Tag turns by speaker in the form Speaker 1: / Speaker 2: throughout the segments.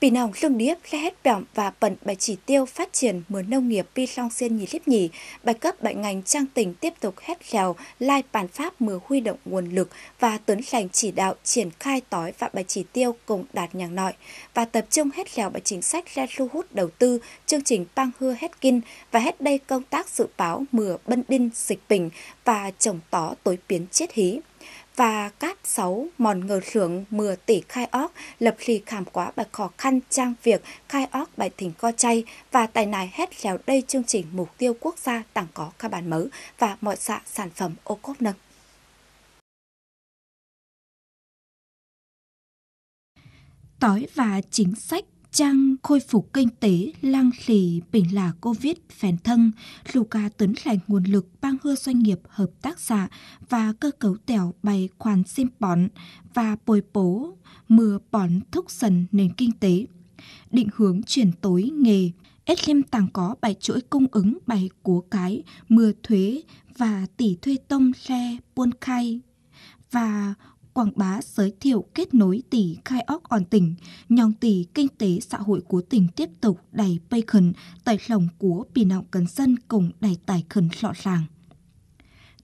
Speaker 1: Pì nòng lương điếp lê hết bỏng và bẩn bài chỉ tiêu phát triển mùa nông nghiệp pi long xiên nhì liếp nhì, bài cấp bệnh ngành trang tỉnh tiếp tục hết lèo, lai bản pháp mưa huy động nguồn lực và tuấn lành chỉ đạo triển khai tói và bài chỉ tiêu cùng đạt nhàng nội và tập trung hết lèo bài chính sách ra thu hút đầu tư, chương trình pang hưa hết kinh và hết đây công tác dự báo mưa bân đinh dịch bình và trồng tó tối biến chết hí và cát sáu mòn ngờ sưởng mưa tỷ khai óc lập ly khảm quá bài khó khăn trang việc khai óc bài thỉnh co chay và tài nài hết khéo đây chương trình mục tiêu quốc gia tặng có các bản mới và mọi dạ sản phẩm ô cốp nâng. tối và chính sách chăng khôi phục kinh tế lăng lì bình là Covid phèn thân, lù ca tấn lại nguồn lực bang hưa doanh nghiệp hợp tác xã và cơ cấu tẻo bày khoản xin bón và bồi bố, mưa bón thúc dần nền kinh tế. Định hướng chuyển tối nghề, Slim tàng có bài chuỗi cung ứng bài của cái, mưa thuế và tỷ thuê tông xe buôn khai và quảng bá giới thiệu kết nối tỷ khai óc on tỉnh, nhong tỷ kinh tế xã hội của tỉnh tiếp tục đầy bay khẩn, tài lòng của bì nọng cần dân cùng đầy tài khẩn lọ sàng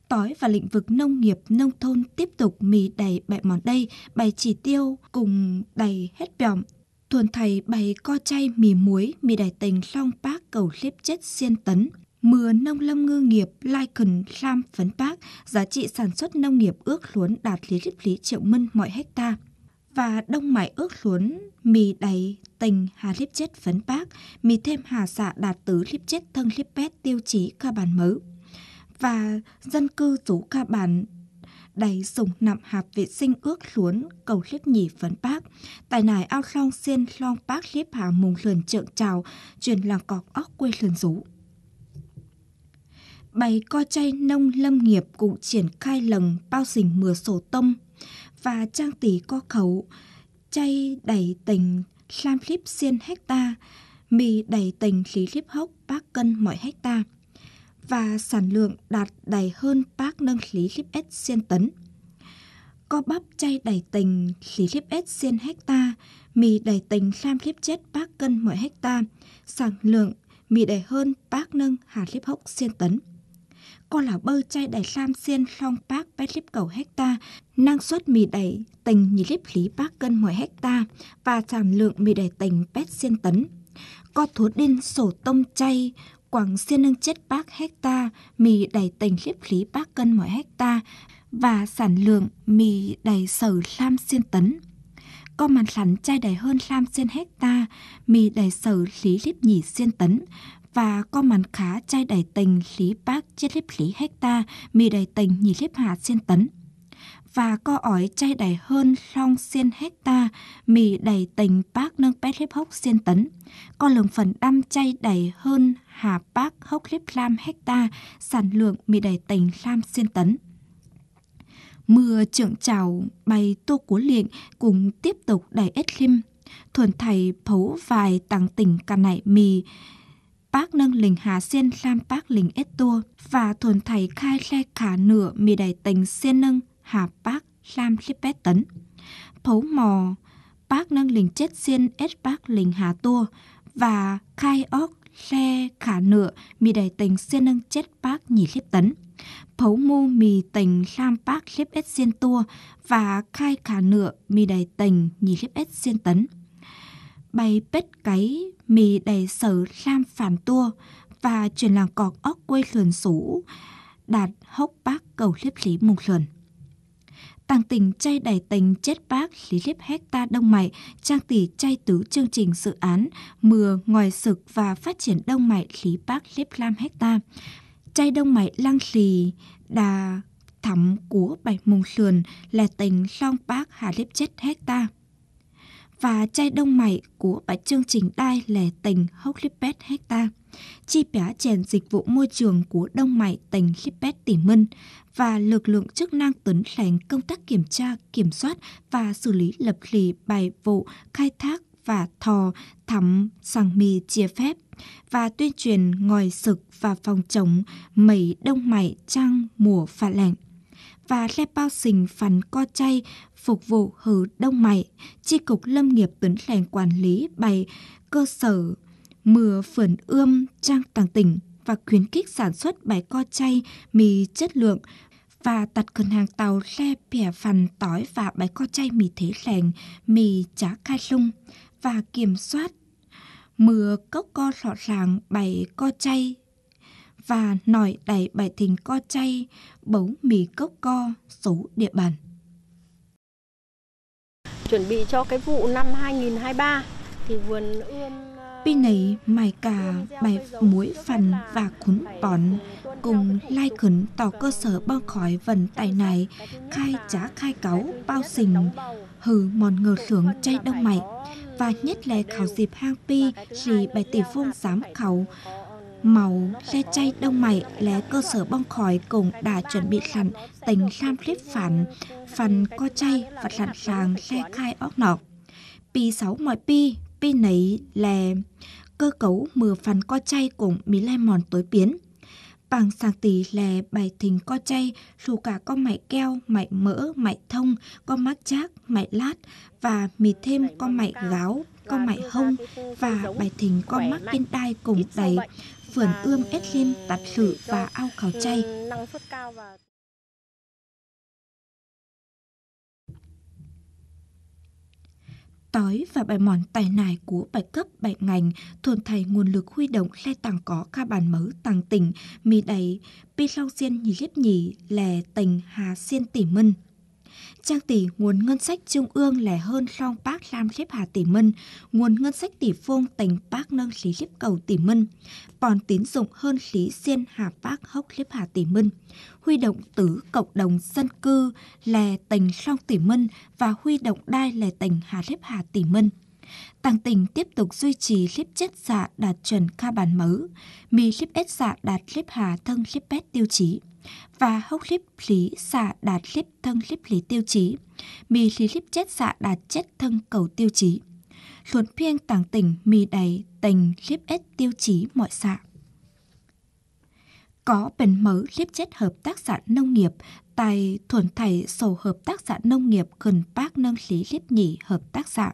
Speaker 1: tói và lĩnh vực nông nghiệp nông thôn tiếp tục mì đầy bẹ món đây bày chỉ tiêu cùng đầy hết bẹm thuần thầy bày co chay mì muối mì đầy tình long bác cầu liếp chết xiên tấn mưa nông lâm ngư nghiệp Lycan Lam Phấn Park, giá trị sản xuất nông nghiệp ước luốn đạt lý lịch lý triệu mân mọi hecta và đông mải ước luốn mì đầy tình hà liếp chết phấn bác, mì thêm hà xạ đạt tứ liếp chết thân liếp bét tiêu chí ca bản mới. Và dân cư rủ ca bản đầy dùng nằm hạp vệ sinh ước luốn cầu liếp nhỉ phấn bác. Tài nải ao long xiên long bác liếp hà mùng lườn trượng trào, truyền làng cọc ốc quê lườn rú bày co chay nông lâm nghiệp cùng triển khai lần bao dình mưa sổ tông và trang tỷ co khẩu chay đầy tình slam clip xiên hecta mì đầy tình lý clip hốc bác cân mọi hecta và sản lượng đạt đầy hơn bác nâng lý clip s xiên tấn co bắp chay đầy tình lý clip s xiên hecta mì đầy tình slam clip chết bác cân mọi hecta sản lượng mì đầy hơn bác nâng hà clip hốc xiên tấn Cô là bơ chay đẩy sam xiên long bác bét líp cầu hecta, năng suất mì đẩy tình nhì líp lý bác cân mỗi hecta và sản lượng mì đẩy tình pet xiên tấn. Có thú điên sổ tông chay, quảng xiên nâng chết bác hecta, mì đẩy tình líp lý bác cân mỗi hecta và sản lượng mì đẩy sở sam xiên tấn có màn sắn chai đầy hơn sam xiên hecta, mì đầy sở lý líp nhỉ xiên tấn và có màn khá chay đầy tình lý bác chết lếp lý hecta mì đầy tình nhì lếp hạ xiên tấn và có ói chai đầy hơn long xiên hecta mì đầy tình bác nâng bét lếp hốc xiên tấn có lượng phần đăm chai đầy hơn hà bác hốc lếp lam hecta sản lượng mì đầy tình lam xiên tấn mưa trưởng trào bay tô cố liện cùng tiếp tục đầy ếch lim thuần thầy phấu vài tàng tỉnh cả nại mì bác nâng lình hà xiên lam bác lình ết tua và thồn thầy khai xe khả nửa mì đầy tình xiên nâng hà bác lam xếp bét tấn. Phấu mò bác nâng lình chết xiên ết bác lình hà tua và khai óc xe khả nửa mì đầy tình xiên nâng chết bác nhì xếp tấn. Phấu mu mì tình lam bác xếp ết xiên tua và khai khả nửa mì đầy tình nhì xếp ết xiên tấn. Bay bết cái mì đầy sở lam phản tua và truyền làng cọc óc quê lườn sủ đạt hốc bác cầu liếp lý mùng lườn tàng tình chay đầy tình chết bác lý liếp hecta đông mại trang tỷ chay tứ chương trình dự án mưa ngoài sực và phát triển đông mại lý bác liếp lam hecta chay đông mại lang lì đà thắm của bảy mùng sườn là tình long bác hà liếp chết hecta và chay đông mày của bà chương trình đai lẻ tình hốc lít bét hecta, chi bé chèn dịch vụ môi trường của đông mày tình lít bét tỉ mân và lực lượng chức năng tuấn lành công tác kiểm tra, kiểm soát và xử lý lập lì bài vụ khai thác và thò thắm sàng mì chia phép và tuyên truyền ngòi sực và phòng chống mẩy đông mày trăng mùa phà lạnh và le bao xình phần co chay phục vụ hử đông mày chi cục lâm nghiệp tuấn lèn quản lý bày cơ sở mưa phườn ươm trang tàng tỉnh và khuyến khích sản xuất bài co chay mì chất lượng và đặt cửa hàng tàu le bẻ phần tỏi và bánh co chay mì thế lành, mì chả khai lung và kiểm soát mưa cốc co lọ làng bày co chay và nòi đầy bài thình co chay, bấu mì cốc co số địa bàn. Chuẩn bị cho cái vụ năm 2023 thì vườn ươm Pi à, này mài cả bài muối phần và cuốn bòn cùng lai khẩn tỏ cơ sở bao khỏi vần tài này khai trá khai cáu bao xình hừ mòn ngờ sướng chay đông mạnh và nhất là khảo dịp hang pi thì bài tỷ phong dám khảo màu xe chay đông mày lé cơ sở bong khói cùng đã chuẩn bị sẵn tính sam clip phản phần co chay và sẵn sàng xe khai óc nọc pi sáu mọi pi pi nấy là cơ cấu mưa phần co chay cùng mì le mòn tối biến bằng sàng tỷ lè bài thình co chay dù cả con mại keo mại mỡ mại thông con mắc chác mại lát và mì thêm con mại gáo con mại hông và bài thình con mắc tiên tai cùng đầy vườn ươm Edlin tạt lử và ao khảo vâng, chay. Ừ, Tói và bài mòn tài nài của bài cấp bài ngành thuần thầy nguồn lực huy động xe tàng có ca bàn mớ tàng tỉnh mì đầy pi sau diên nhì liếp nhì lè tình hà xiên tỉ minh Trang tỷ nguồn ngân sách trung ương lẻ hơn song bác lam xếp hà tỷ mân, nguồn ngân sách tỷ phong tỉnh bác nâng xí xếp cầu tỷ mân, còn tín dụng hơn xí xiên hà bác hốc xếp hà tỷ mân, huy động tứ cộng đồng dân cư lè tỉnh song tỷ mân và huy động đai lè tỉnh hà xếp hà tỷ mân. Tàng tình tiếp tục duy trì clip chết xạ dạ đạt chuẩn kha bản mớ, mì clip ép xạ dạ đạt clip hà thân clip bét tiêu chí và hốc clip lý xạ dạ đạt clip thân clip lý tiêu chí, mì lý clip chết xạ đạt chết thân cầu tiêu chí. Luận phiên tàng tình mì đầy tình clip ép tiêu chí mọi xạ có bình mớ liếp chết hợp tác xã nông nghiệp tại thuần thầy sổ hợp tác xã nông nghiệp gần bác nâng lý liếp nhỉ hợp tác xã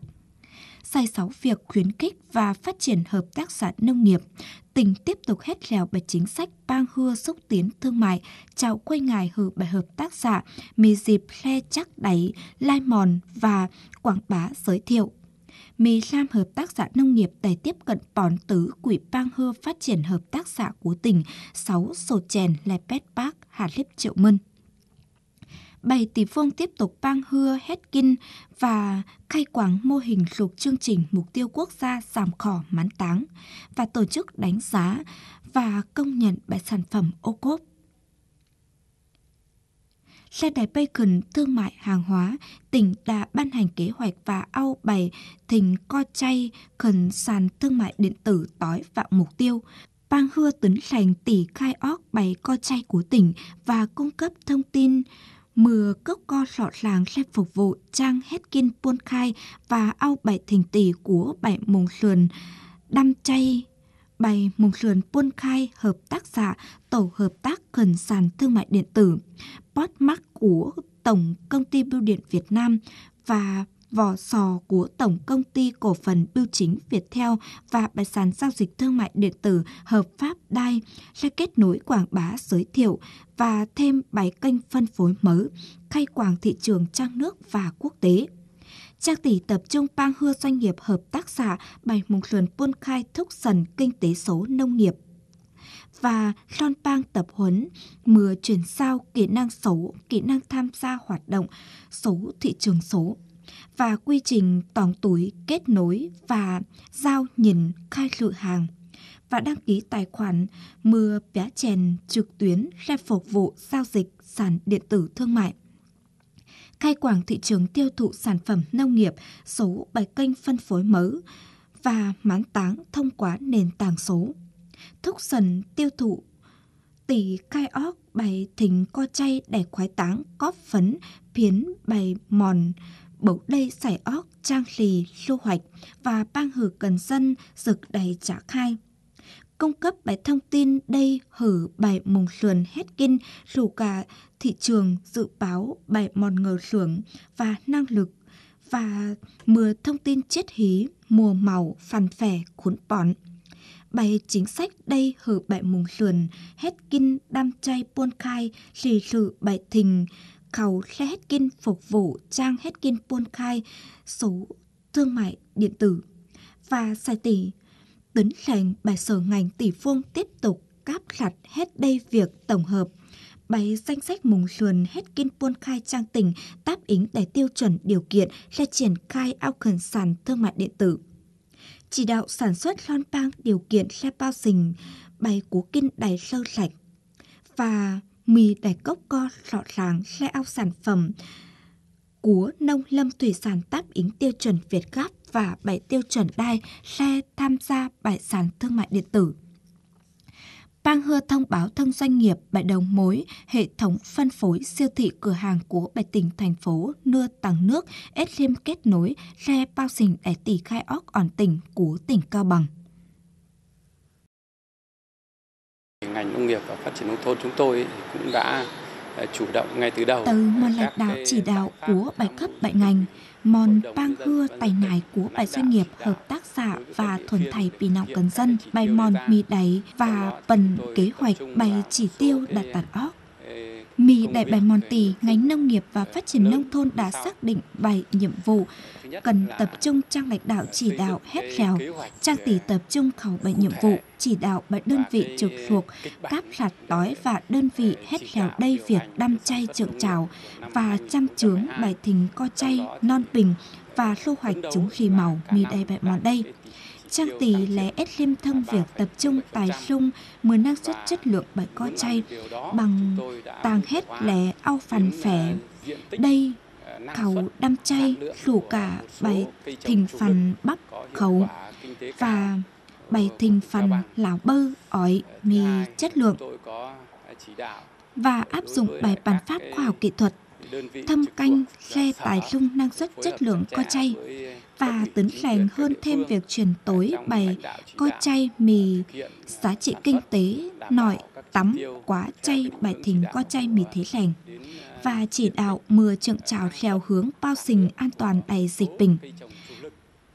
Speaker 1: sai sáu việc khuyến khích và phát triển hợp tác xã nông nghiệp, tỉnh tiếp tục hết lèo bài chính sách bang hưa xúc tiến thương mại, chào quay ngài hử bài hợp tác xã, mì dịp khe chắc đáy, lai mòn và quảng bá giới thiệu mì làm hợp tác xã nông nghiệp tài tiếp cận bón tứ quỹ bang hưa phát triển hợp tác xã của tỉnh, 6 sổ chèn lai pét bác Hà Liếp Triệu Mân bày tỷ phương tiếp tục bang hưa hết kinh và khai quảng mô hình thuộc chương trình mục tiêu quốc gia giảm khỏ mán táng và tổ chức đánh giá và công nhận bài sản phẩm ô cốp. Xe đài Bacon Thương mại Hàng hóa, tỉnh đã ban hành kế hoạch và ao bày thỉnh co chay khẩn sàn thương mại điện tử tối vào mục tiêu, Bang Hưa Tấn Thành tỷ khai óc bày co chay của tỉnh và cung cấp thông tin mưa cốc co sọ làng sẽ phục vụ trang hết kinh buôn khai và ao bảy thỉnh tỷ của bảy mùng sườn đâm chay bày mùng sườn buôn khai hợp tác xã tổ hợp tác gần sàn thương mại điện tử postmark của tổng công ty bưu điện Việt Nam và vỏ sò của Tổng Công ty Cổ phần Bưu chính Việt Theo và bài sàn giao dịch thương mại điện tử hợp pháp DAI sẽ kết nối quảng bá giới thiệu và thêm bài kênh phân phối mới, khai quảng thị trường trong nước và quốc tế. Trang tỷ tập trung bang hưa doanh nghiệp hợp tác xã bài mùng xuân buôn khai thúc dần kinh tế số nông nghiệp và Son bang tập huấn mưa chuyển sao kỹ năng số, kỹ năng tham gia hoạt động số thị trường số và quy trình tòng túi kết nối và giao nhìn khai lự hàng và đăng ký tài khoản mưa bé chèn trực tuyến ra phục vụ giao dịch sản điện tử thương mại. Khai quảng thị trường tiêu thụ sản phẩm nông nghiệp số bài kênh phân phối mới và mán táng thông qua nền tảng số. Thúc dần tiêu thụ tỷ cai óc bài thính co chay để khoái táng có phấn phiến bài mòn bầu đây sải óc trang lì lưu hoạch và bang hử cần dân rực đầy trả khai cung cấp bài thông tin đây hử bài mùng sườn hết kinh rủ cả thị trường dự báo bài mòn ngờ sưởng và năng lực và mưa thông tin chết hí mùa màu phàn phẻ cuốn bỏn bài chính sách đây hử bài mùng sườn hết kinh đam chay buôn khai lì sự bài thình khẩu khe hết kinh phục vụ trang hết kinh buôn khai số thương mại điện tử và sai tỷ tấn thành bài sở ngành tỷ phương tiếp tục cáp lặt hết đây việc tổng hợp bày danh sách mùng sườn hết kinh buôn khai trang tỉnh đáp ứng để tiêu chuẩn điều kiện sẽ triển khai ao khẩn sản thương mại điện tử chỉ đạo sản xuất lon bang điều kiện xe bao sình bày cố kinh đài sơ sạch và mì đài cốc co rõ ràng xe ao sản phẩm của nông lâm thủy sản đáp ứng tiêu chuẩn Việt Gáp và bảy tiêu chuẩn đai xe tham gia bài sản thương mại điện tử. Bang Hơ thông báo thân doanh nghiệp bài đầu mối hệ thống phân phối siêu thị cửa hàng của bài tỉnh thành phố nưa tăng nước ép liên kết nối xe bao xình để tỷ khai óc ổn tỉnh của tỉnh Cao Bằng. ngành nông nghiệp và phát triển nông thôn chúng tôi cũng đã ờ, chủ động ngay từ đầu. Từ mon lãnh đạo chỉ đạo của bài cấp bài ngành, mòn bang hưa tài nải của bài doanh nghiệp hợp tác xã và thuần thầy vì nọng cần dân, bài mòn mì đáy và phần kế hoạch bài chỉ tiêu đặt tàn óc. Mỹ Đại Bài Mòn Tì, ngành nông nghiệp và phát triển nông thôn đã xác định bài nhiệm vụ cần tập trung trang lãnh đạo chỉ đạo hết khèo, trang tỷ tập trung khẩu bài nhiệm vụ chỉ đạo bài đơn vị trực thuộc cáp rạt tói và đơn vị hết khèo đây việc đâm chay trượng trào và chăm chướng bài thình co chay non bình và thu hoạch chúng khi màu mì đầy bẹ mòn đây Trang tỷ là ép liêm thân việc tập trung tài sung, mười năng suất chất lượng bởi co chay, bằng tàng hết lẻ ao phản phẻ. Đây khẩu đam chay, rủ cả bài thình phằn bắp khẩu và bài thình phằn lão bơ, ỏi mì chất lượng và áp dụng bài bản pháp khoa học kỹ thuật thăm canh khe tài lung năng suất chất lượng co chay và tấn lành hơn thêm việc truyền tối bày co chay mì giá trị kinh tế nọi tắm quá chay bài thình co chay mì thế lành và à, chỉ đạo mưa trượng trào theo hướng bao sình an toàn đầy dịch bình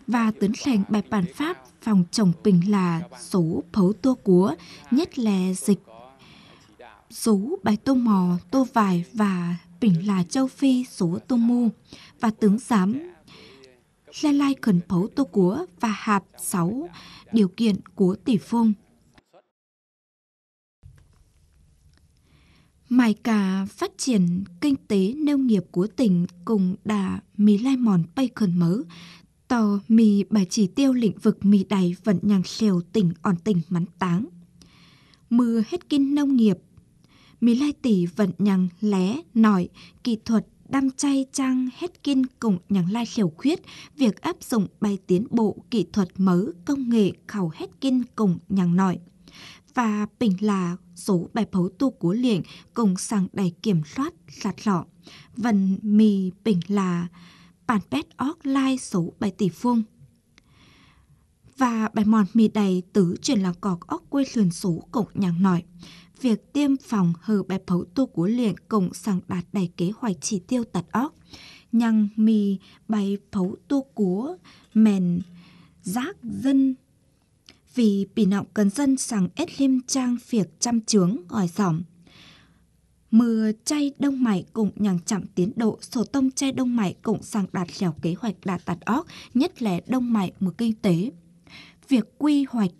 Speaker 1: và tấn thành bài bản pháp phòng chống bình là số phấu tua cúa nhất là dịch à, số bài tô mò tô vải và Bình là châu Phi số Tô Mu và tướng giám Lai Lai Cần Phấu Tô Cúa và Hạp sáu điều kiện của tỷ phong Mài cà phát triển kinh tế nông nghiệp của tỉnh cùng đà mì lai mòn bay khẩn mớ, tò mì bà chỉ tiêu lĩnh vực mì đáy vận nhàng xèo tỉnh on tỉnh mắn táng. Mưa hết kinh nông nghiệp mì lai tỷ vận nhằng lé nỏi kỹ thuật đâm chay trang hết kinh cùng nhằng lai liều khuyết việc áp dụng bay tiến bộ kỹ thuật mới công nghệ khẩu hết kinh cùng nhằng nỏi và bình là số bài phẫu tu của liền cùng sang đầy kiểm soát lạt lọ vần mì bình là bản bét óc lai số bài tỷ phương và bài mòn mì đầy tứ truyền là cọc óc quê sườn số cộng nhàng nỏi việc tiêm phòng hờ bẹp phẫu tu của liền cùng sẵn đạt đầy kế hoạch chỉ tiêu tật óc. Nhằng mì bày phẫu tu cúa, mền giác dân. Vì bị nọng cần dân sẵn ết liêm trang việc chăm chướng ở dòng. Mưa chay đông mày cũng nhàng chậm tiến độ, sổ tông chay đông mày cũng sàng đạt lèo kế hoạch đạt tật óc, nhất là đông mày mùa kinh tế. Việc quy hoạch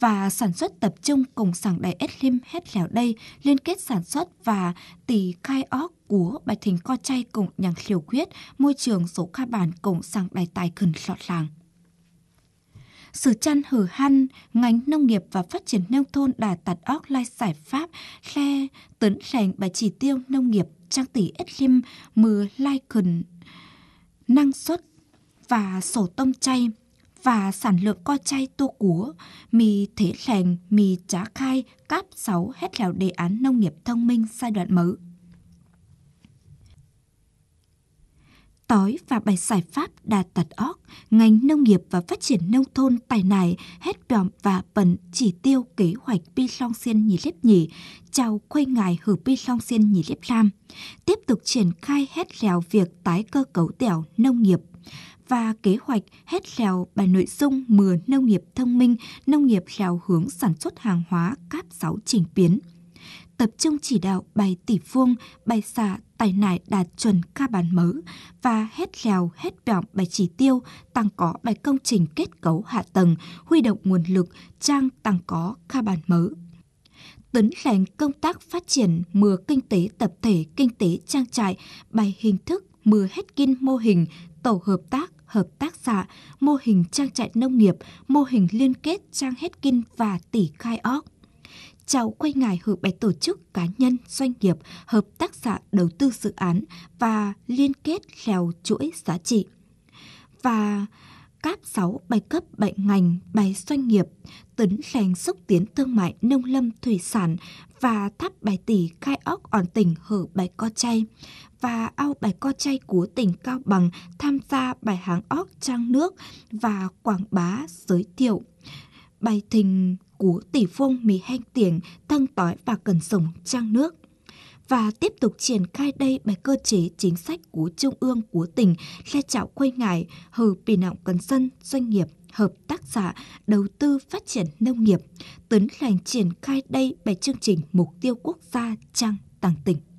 Speaker 1: và sản xuất tập trung cùng sảng đầy lim hết lẻo đây liên kết sản xuất và tỷ khai óc của bài thình co chay cùng nhàng liều quyết môi trường số ca bản cùng sàng đầy tài khẩn lọt làng. Sự chăn hử hăn, ngành nông nghiệp và phát triển nông thôn đã tạt óc lai giải pháp, khe tấn lành bài chỉ tiêu nông nghiệp trang tỷ ếch lim mưa lai khẩn năng suất và sổ tôm chay và sản lượng co chay tô cúa, mì thế lành, mì trá khai, cáp 6 hết lèo đề án nông nghiệp thông minh giai đoạn mới. tối và bài giải pháp đà tật óc, ngành nông nghiệp và phát triển nông thôn tài này hết bỏm và bẩn chỉ tiêu kế hoạch pi long xiên nhì lếp nhì, chào khuây ngài hử pi long xiên nhì lếp lam, tiếp tục triển khai hết lèo việc tái cơ cấu tẻo nông nghiệp và kế hoạch hết lèo bài nội dung mùa nông nghiệp thông minh, nông nghiệp lèo hướng sản xuất hàng hóa cáp 6 trình biến. Tập trung chỉ đạo bài tỷ phương bài xả tài nải đạt chuẩn ca bản mới và hết lèo hết vọng bài chỉ tiêu tăng có bài công trình kết cấu hạ tầng, huy động nguồn lực, trang tăng có ca bản mới tấn lành công tác phát triển mùa kinh tế tập thể kinh tế trang trại bài hình thức mưa hết kinh mô hình tổ hợp tác hợp tác xã, mô hình trang trại nông nghiệp, mô hình liên kết trang hết kinh và tỷ khai óc. Chào quay ngài hợp bài tổ chức cá nhân, doanh nghiệp, hợp tác xã đầu tư dự án và liên kết lèo chuỗi giá trị. Và cáp 6 bài cấp bệnh ngành, bài doanh nghiệp, tấn lành xúc tiến thương mại nông lâm thủy sản và tháp bài tỷ khai óc ổn tỉnh hở bài co chay và ao bài co chay của tỉnh Cao Bằng tham gia bài hàng óc trang nước và quảng bá giới thiệu. Bài thình của tỷ phong mì hanh tiền thân tói và cần sổng trang nước và tiếp tục triển khai đây bài cơ chế chính sách của trung ương của tỉnh khe chạo quay ngài hờ pì nọng cần dân doanh nghiệp hợp tác xã đầu tư phát triển nông nghiệp tấn hành triển khai đây bài chương trình mục tiêu quốc gia trang tăng tỉnh